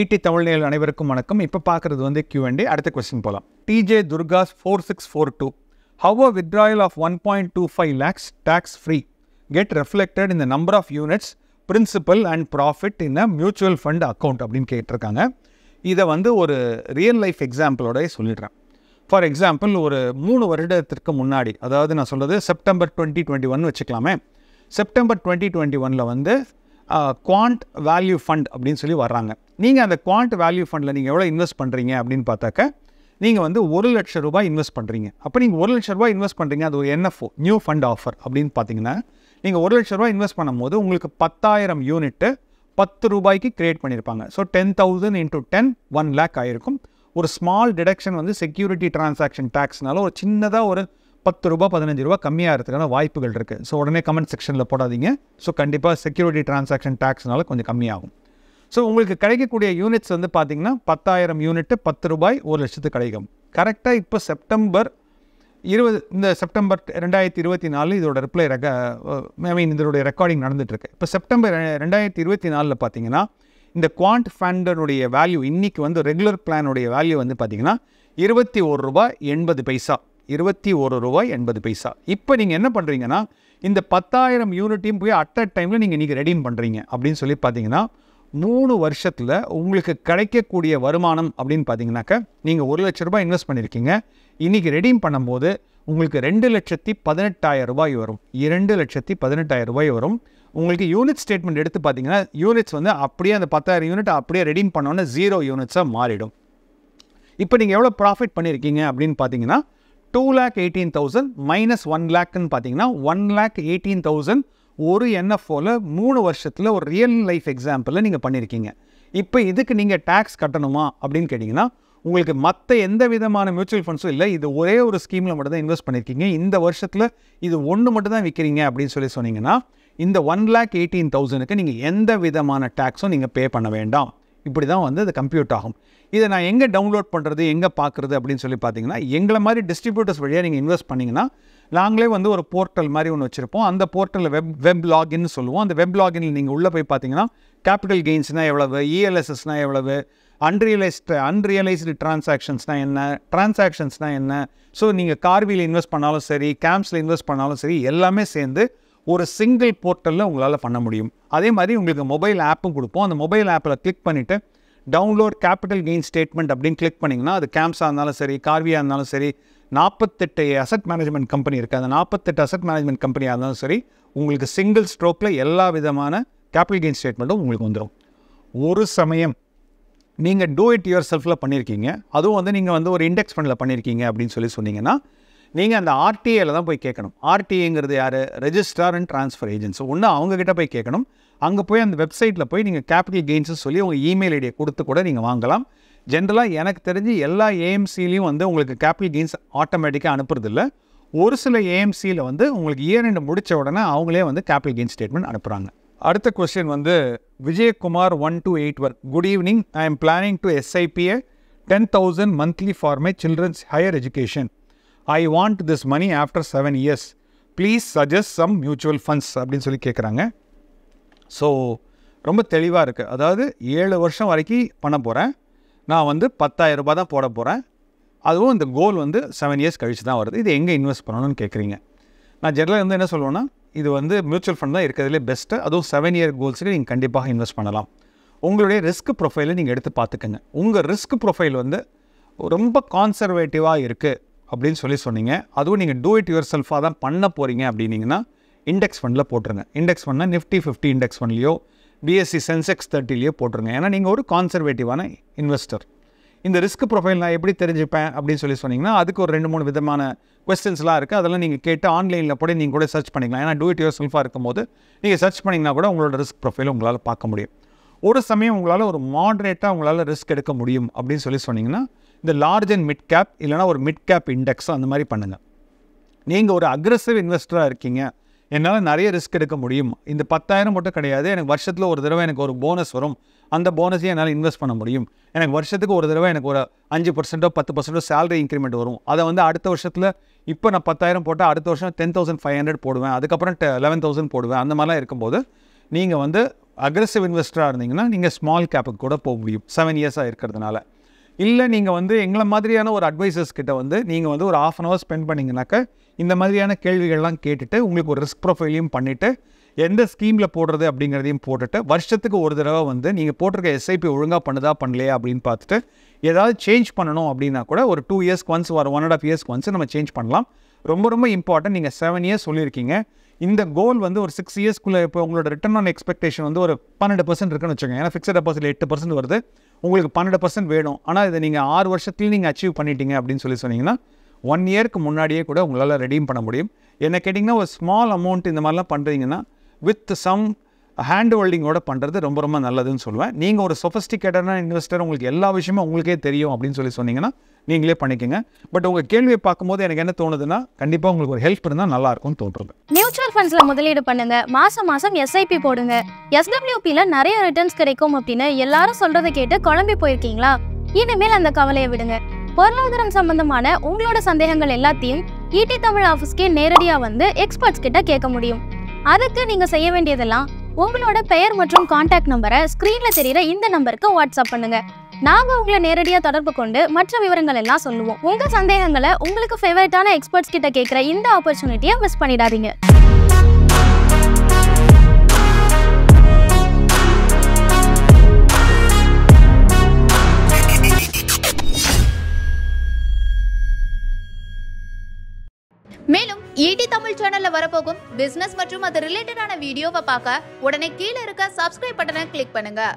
ஈட்டி e தமிழ் அனைவருக்கும் வணக்கம் இப்போ பார்க்குறது வந்து கியூஎன்டி அடுத்த கொஸ்டின் போகலாம் டிஜே துர்காஸ் four six four two how a withdrawal of one point two five lakhs tax free get reflected இந்த number of units principal and profit in a mutual fund account அப்படின்னு கேட்டிருக்காங்க இதை வந்து ஒரு ரியல் லைஃப் எக்ஸாம்பிளோடய சொல்லிடுறேன் for example ஒரு மூணு வருடத்திற்கு முன்னாடி அதாவது நான் சொல்கிறது செப்டம்பர் டுவெண்ட்டி டுவெண்ட்டி ஒன் வச்சுக்கலாமே செப்டம்பர் டுவெண்ட்டி டுவெண்ட்டி ஒனில் வந்து குவாண்ட் வேல்யூ ஃபண்ட் அப்படின்னு சொல்லி வர்றாங்க நீங்கள் அந்த குவாண்ட் வேல்யூ ஃபண்டில் நீங்கள் எவ்வளோ இன்வெஸ்ட் பண்ணுறீங்க அப்படின்னு பார்த்தாக்க நீங்கள் வந்து ஒரு லட்ச ரூபாய் இன்வெஸ்ட் பண்ணுறீங்க அப்போ நீங்கள் ஒரு லட்ச ரூபாய் இன்வெஸ்ட் பண்ணுறீங்க அது ஒரு என்எஃப்ஓ நியூ ஃபண்ட் ஆஃபர் அப்படின்னு பார்த்தீங்கன்னா நீங்கள் ஒரு லட்ச ரூபாய் இன்வெஸ்ட் பண்ணும்போது உங்களுக்கு பத்தாயிரம் யூனிட்டு பத்து ரூபாய்க்கு க்ரியேட் பண்ணியிருப்பாங்க so ten thousand into ten one lakh ஆகிருக்கும் ஒரு ஸ்மால் டிடக்ஷன் வந்து செக்யூரிட்டி டிரான்சாக்ஷன் டேக்ஸ்னால ஒரு சின்னதாக ஒரு பத்து ரூபா பதினஞ்சு ரூபா கம்மியாக இருக்கிறதுக்கான வாய்ப்புகள் இருக்குது ஸோ உடனே கமெண்ட் செக்ஷனில் போடாதீங்க ஸோ கண்டிப்பாக செக்யூரிட்டி டிரான்சாக்ஷன் டேக்ஸ்னால கொஞ்சம் கம்மியாகும் ஸோ உங்களுக்கு கிடைக்கக்கூடிய யூனிட்ஸ் வந்து பார்த்திங்கன்னா பத்தாயிரம் யூனிட்டு பத்து ரூபாய் ஒரு லட்சத்துக்கு கிடைக்கும் கரெக்டாக இப்போ செப்டம்பர் இருபது இந்த செப்டம்பர் ரெண்டாயிரத்தி இருபத்தி நாலு இதோட ரிப்ளை ரெக்க ஐ மீன் இதோடைய ரெக்கார்டிங் நடந்துகிட்ருக்கு இப்போ செப்டம்பர் ரெண்டாயிரத்தி இருபத்தி நாலில் பார்த்தீங்கன்னா இந்த குவாண்ட் ஃபேண்டனுடைய வேல்யூ இன்றைக்கி வந்து ரெகுலர் பிளானுடைய வேல்யூ வந்து பார்த்திங்கன்னா இருபத்தி ஒரு ரூபாய் எண்பது பைசா இருபத்தி ஒரு ரூபாய் எண்பது பைசா இப்போ நீங்கள் என்ன பண்ணுறீங்கன்னா இந்த பத்தாயிரம் யூனிட்டையும் போய் அட் அ டைமில் நீங்கள் இன்றைக்கி ரெடீம் பண்ணுறீங்க அப்படின்னு சொல்லி பார்த்தீங்கன்னா மூணு வருஷத்தில் உங்களுக்கு கிடைக்கக்கூடிய வருமானம் அப்படின்னு பார்த்தீங்கன்னாக்க நீங்கள் ஒரு லட்ச ரூபாய் இன்வெஸ்ட் பண்ணியிருக்கீங்க இன்றைக்கி ரெடீம் பண்ணும்போது உங்களுக்கு ரெண்டு லட்சத்தி பதினெட்டாயிரம் ரூபாய் வரும் இரண்டு லட்சத்தி பதினெட்டாயிரம் ரூபாய் வரும் உங்களுக்கு யூனிட் ஸ்டேட்மெண்ட் எடுத்து பார்த்தீங்கன்னா யூனிட்ஸ் வந்து அப்படியே அந்த பத்தாயிரம் யூனிட் அப்படியே ரெடீம் பண்ணோன்னே ஜீரோ யூனிட்ஸாக மாறிடும் இப்போ நீங்கள் எவ்வளோ ப்ராஃபிட் பண்ணியிருக்கீங்க அப்படின்னு பார்த்தீங்கன்னா two lakh eighteen thousand minus one லேக்குன்னு பார்த்தீங்கன்னா ஒன் லேக் எயிட்டீன் தௌசண்ட் ஒரு என்எஃப்ஓவில் மூணு வருஷத்தில் ஒரு ரியல் லைஃப் எக்ஸாம்பிளில் நீங்கள் பண்ணியிருக்கீங்க இப்போ இதுக்கு நீங்கள் டேக்ஸ் கட்டணுமா அப்படின்னு கேட்டிங்கன்னா உங்களுக்கு மற்ற எந்த விதமான மியூச்சுவல் ஃபண்ட்ஸும் இல்லை இது ஒரே ஒரு ஸ்கீமில் மட்டும் தான் இன்வெஸ்ட் பண்ணியிருக்கீங்க இந்த வருஷத்தில் இது ஒன்று மட்டும் தான் விற்கிறீங்க அப்படின்னு சொல்லி சொன்னீங்கன்னா இந்த ஒன் லேக் எயிட்டீன் தௌசண்ட்க்கு நீங்கள் எந்த விதமான டேக்ஸும் நீங்கள் பே பண்ண வேண்டாம் இப்படி தான் வந்து அது கம்ப்யூட் ஆகும் இதை நான் எங்கே டவுன்லோட் பண்ணுறது எங்கே பார்க்குறது அப்படின்னு சொல்லி பார்த்தீங்கன்னா எங்களை மாதிரி டிஸ்ட்ரிபியூட்டர்ஸ் வழியாக நீங்கள் இன்வெஸ்ட் பண்ணிங்கன்னா நாங்களே வந்து ஒரு போர்ட்டல் மாதிரி ஒன்று வச்சுருப்போம் அந்த போர்ட்டலில் வெப் வெப் லாகின்னு சொல்லுவோம் அந்த வெப் லாகினில் நீங்கள் உள்ளே போய் பார்த்தீங்கன்னா கேபிட்டல் கெயின்ஸ்னால் எவ்வளவு இஎல்எஸ்எஸ்னால் e எவ்வளவு அன்ரியலைஸ்டு அன்ரியலைஸ்டு ட்ரான்சாக்ஷன்ஸ்னால் என்ன ட்ரான்சாக்ஷன்ஸ்னால் என்ன ஸோ நீங்கள் கார்வியில் இன்வெஸ்ட் பண்ணாலும் சரி கேம்ப்ஸில் இன்வெஸ்ட் பண்ணாலும் சரி எல்லாமே சேர்ந்து ஒரு சிங்கிள் போர்ட்டலில் உங்களால் பண்ண முடியும் அதே மாதிரி உங்களுக்கு மொபைல் ஆப்பும் கொடுப்போம் அந்த மொபைல் ஆப்பில் கிளிக் பண்ணிவிட்டு டவுன்லோட் கேபிட்டல் கெயின் ஸ்டேட்மெண்ட் அப்படின்னு கிளிக் பண்ணிங்கன்னா அது கேம்ஸாக இருந்தாலும் சரி கார்வியாக இருந்தாலும் சரி நாற்பத்தெட்டு அசட் மேனேஜ்மெண்ட் கம்பெனி இருக்குது அந்த நாற்பத்தெட்டு அசட் மேனேஜ்மெண்ட் கம்பெனியாக இருந்தாலும் சரி உங்களுக்கு சிங்கிள் ஸ்ட்ரோக்கில் எல்லா விதமான கேபிட்டல் கெயின் ஸ்டேட்மெண்ட்டும் உங்களுக்கு வந்துடும் ஒரு சமயம் நீங்கள் டூ இட் யுவர் செல்ஃபில் பண்ணியிருக்கீங்க அதுவும் வந்து நீங்கள் வந்து ஒரு இண்டெக்ஸ் ஃபண்டில் பண்ணியிருக்கீங்க அப்படின்னு சொல்லி சொன்னீங்கன்னா நீங்கள் அந்த ஆர்டிஏயில் தான் போய் கேட்கணும் ஆர்டிஏங்கிறது யார் ரெஜிஸ்டார் அண்ட் ட்ரான்ஸ்ஃபர் ஏஜென்ட்ஸ் ஒன்று அவங்கக்கிட்ட போய் கேட்கணும் அங்கே போய் அந்த வெப்சைட்டில் போய் நீங்கள் கேபிட்டல் கெயின்ஸ் சொல்லி உங்கள் இமெயில் ஐடியை கொடுத்து கூட நீங்கள் வாங்கலாம் ஜென்ரலாக எனக்கு தெரிஞ்சு எல்லா ஏஎம்சிலையும் வந்து உங்களுக்கு கேபிட்டல் கெயின்ஸ் ஆட்டோமேட்டிக்காக அனுப்புறதில்ல ஒரு சில ஏஎம்சியில் வந்து உங்களுக்கு இயர் ரெண்டு முடித்த உடனே அவங்களே வந்து கேபிட்டல் கெயின் ஸ்டேட்மெண்ட் அனுப்புகிறாங்க அடுத்த கொஸ்டின் வந்து Vijayakumar one two eight one good evening I am planning to SIP a ten thousand monthly for my children's higher education I want this money after seven years please suggest some mutual funds அப்படின்னு சொல்லி கேட்குறாங்க so ரொம்ப தெளிவாக இருக்குது அதாவது ஏழு வருஷம் வரைக்கும் பண்ண போகிறேன் நான் வந்து பத்தாயிரம் ரூபாய் தான் போட போகிறேன் அதுவும் இந்த கோல் வந்து செவன் இயர்ஸ் கழித்து தான் வருது இது எங்கே இன்வெஸ்ட் பண்ணணும்னு கேட்குறீங்க நான் ஜெனரலாக வந்து என்ன சொல்லுவேன்னா இது வந்து மியூச்சுவல் ஃபண்ட் தான் இருக்கிறதுலே பெஸ்ட்டு அதுவும் செவன் இயர் கோல்ஸுக்கு நீங்கள் கண்டிப்பாக இன்வெஸ்ட் பண்ணலாம் உங்களுடைய ரிஸ்க் ப்ரொஃபைலை நீங்கள் எடுத்து பார்த்துக்கோங்க உங்கள் ரிஸ்க் ப்ரொஃபைல் வந்து ரொம்ப கான்சர்வேட்டிவாக இருக்குது அப்படின்னு சொல்லி சொன்னீங்க அதுவும் நீங்கள் டூ இட் யுவர் செல்ஃபாக தான் பண்ண போகிறீங்க அப்படின்னீங்கன்னா இண்டெக்ஸ் ஃபண்டில் போட்டுருங்க இண்டெக்ஸ் ஃபண்ட்னா நிஃப்டி ஃபிஃப்டி இண்டெக்ஸ் ஃபண்ட்லேயோ பிஎஸ்சி சென்செக்ஸ் தேர்ட்டிலேயோ போட்டுருங்க ஏன்னா நீங்கள் ஒரு கான்சர்வேட்டிவான இன்வெஸ்டர் இந்த ரிஸ்க் ப்ரொஃபைல் நான் எப்படி தெரிஞ்சுப்பேன் அப்படின்னு சொல்லி சொன்னீங்கன்னா அதுக்கு ஒரு ரெண்டு மூணு விதமான கொஸ்டின்ஸ்லாம் இருக்குது அதெல்லாம் நீங்கள் கேட்டு ஆன்லைனில் கூட நீங்கள் கூட சர்ச் பண்ணிக்கலாம் ஏன்னா டூ இட் யுவர் செல்ஃபாக இருக்கும்போது நீங்கள் சர்ச் பண்ணிங்கன்னா கூட உங்களோட ரிஸ்க் ப்ரொஃபைல் உங்களால் பார்க்க முடியும் ஒரு சமயம் உங்களால் ஒரு மாடரேட்டாக உங்களால் ரிஸ்க் எடுக்க முடியும் அப்படின்னு சொல்லி சொன்னிங்கன்னா இந்த லார்ஜ் அண்ட் மிட் கேப் இல்லைனா ஒரு மிட் கேப் இண்டெக்ஸோ அந்த மாதிரி பண்ணுங்கள் நீங்கள் ஒரு அக்ரஸிவ் இன்வெஸ்டராக இருக்கீங்க என்னால் நிறைய ரிஸ்க் எடுக்க முடியும் இந்த பத்தாயிரம் மட்டும் கிடையாது எனக்கு வருஷத்தில் ஒரு தடவை எனக்கு ஒரு போனஸ் வரும் அந்த போனஸையும் என்னால் இன்வெஸ்ட் பண்ண முடியும் எனக்கு வருஷத்துக்கு ஒரு தடவை எனக்கு ஒரு அஞ்சு பர்சன்ட்டோ பத்து பர்சன்ட்டோ சேலரி இன்க்ரிமெண்ட் வரும் அதை வந்து அடுத்த வருஷத்தில் இப்போ நான் பத்தாயிரம் போட்டால் அடுத்த வருஷம் டென் தௌசண்ட் ஃபைவ் ஹண்ட்ரட் போடுவேன் அதுக்கப்புறம் டெ லெவன் தௌசண்ட் போடுவேன் அந்த மாதிரிலாம் இருக்கும்போது நீங்கள் வந்து அக்ரஸிவ் இன்வெஸ்டராக இருந்தீங்கன்னா நீங்கள் ஸ்மால் கேப்புக்கு கூட போக முடியும் செவன் இயர்ஸாக இருக்கிறதுனால இல்லை நீங்கள் வந்து எங்களை மாதிரியான ஒரு அட்வைசர்ஸ் கிட்ட வந்து நீங்கள் வந்து ஒரு ஆஃப் அன் ஹவர் ஸ்பெண்ட் பண்ணிங்கனாக்க இந்த மாதிரியான கேள்விகள்லாம் கேட்டுட்டு உங்களுக்கு ஒரு ரிஸ்க் ப்ரொஃபைலையும் பண்ணிவிட்டு எந்த ஸ்கீமில் போடுறது அப்படிங்கிறதையும் போட்டுட்டு வருஷத்துக்கு ஒரு தடவை வந்து நீங்கள் போட்டிருக்க எஸ்ஐபி ஒழுங்காக பண்ணுதா பண்ணலையா அப்படின்னு பார்த்துட்டு ஏதாவது சேஞ்ச் பண்ணணும் அப்படின்னா கூட ஒரு டூ இயர்ஸ்க்கு ஒன்ஸ் ஒரு ஒன் அண்ட் ஆஃப் இயர்ஸ்க்கு ஒன்ஸ் நம்ம சேஞ்ச் பண்ணலாம் ரொம்ப ரொம்ப இம்பார்ட்டன்ட் நீங்கள் செவன் இயர்ஸ் சொல்லியிருக்கீங்க இந்த கோல் வந்து ஒரு சிக்ஸ் இயர்ஸ்க்குள்ளே இப்போ உங்களோட ரிட்டர்ன் ஆன் எக்ஸ்பெக்டேஷன் வந்து ஒரு பன்னெண்டு பர்சன்ட் இருக்குன்னு வச்சுக்கோங்க ஏன்னா ஃபிக்ஸட் டெபாசிட் எட்டு பர்சன்ட் வருது உங்களுக்கு பன்னெண்டு பர்சன்ட் வேணும் ஆனால் இதை நீங்கள் ஆறு வருஷத்துலேயும் நீங்கள் அச்சீவ் பண்ணிட்டீங்க அப்படின்னு சொல்லி சொன்னீங்கன்னா ஒன் இயர்க்கு முன்னாடியே கூட உங்களால் ரெடீம் பண்ண முடியும் என்ன கேட்டிங்கன்னா ஒரு ஸ்மால் அமௌண்ட் இந்த மாதிரிலாம் பண்ணுறீங்கன்னா வித் சம் ஹேண்ட் ஹோல்டிங்கோட பண்ணுறது ரொம்ப ரொம்ப நல்லதுன்னு சொல்லுவேன் நீங்கள் ஒரு சொஃபஸ்டிகேட்டடான இன்வெஸ்டர் உங்களுக்கு எல்லா விஷயமும் உங்களுக்கே தெரியும் அப்படின்னு சொல்லி சொன்னீங்கன்னா நீங்களே பண்ணிக்கோங்க பட் உங்கள் கேள்வியை பார்க்கும்போது எனக்கு என்ன தோணுதுன்னா கண்டிப்பாக உங்களுக்கு ஒரு ஹெல்ப் இருந்தால் நல்லா இருக்கும்னு தோன்றுங்க மியூச்சுவல் ஃபண்ட்ஸில் முதலீடு பண்ணுங்க மாதம் மாதம் எஸ்ஐபி போடுங்க எஸ்டபிள்யூபியில் நிறைய ரிட்டர்ன்ஸ் கிடைக்கும் அப்படின்னு எல்லாரும் சொல்கிறத கேட்டு குழம்பி போயிருக்கீங்களா இனிமேல் அந்த கவலையை விடுங்க பொருளாதாரம் சம்பந்தமான உங்களோட சந்தேகங்கள் எல்லாத்தையும் இடி e தமிழ் ஆஃபீஸ்க்கே நேரடியாக வந்து எக்ஸ்பர்ட்ஸ் கிட்ட கேட்க முடியும் அதுக்கு நீங்கள் செய்ய வேண்டியதெல்லாம் உங்களோட பெயர் மற்றும் கான்டாக்ட் நம்பரை ஸ்க்ரீனில் தெரியற இந்த நம்பருக்கு வாட்ஸ்அப் பண்ணுங்கள் நாங்கள் உங்களை நேரடியாக தொடர்பு கொண்டு மற்ற விவரங்கள் எல்லாம் சொல்லுவோம் உங்கள் சந்தேகங்களை உங்களுக்கு ஃபேவரட்டான எக்ஸ்பர்ட்ஸ் கிட்ட கேட்குற இந்த ஆப்பர்ச்சுனிட்டியை மிஸ் பண்ணிடாதீங்க மேலும் ஈடி தமிழ் சேனல்ல வரப்போகும் பிசினஸ் மற்றும் அது ரிலேட்டடான வீடியோவை பார்க்க உடனே கீழே இருக்க சப்ஸ்கிரைப் பட்டனை கிளிக் பண்ணுங்க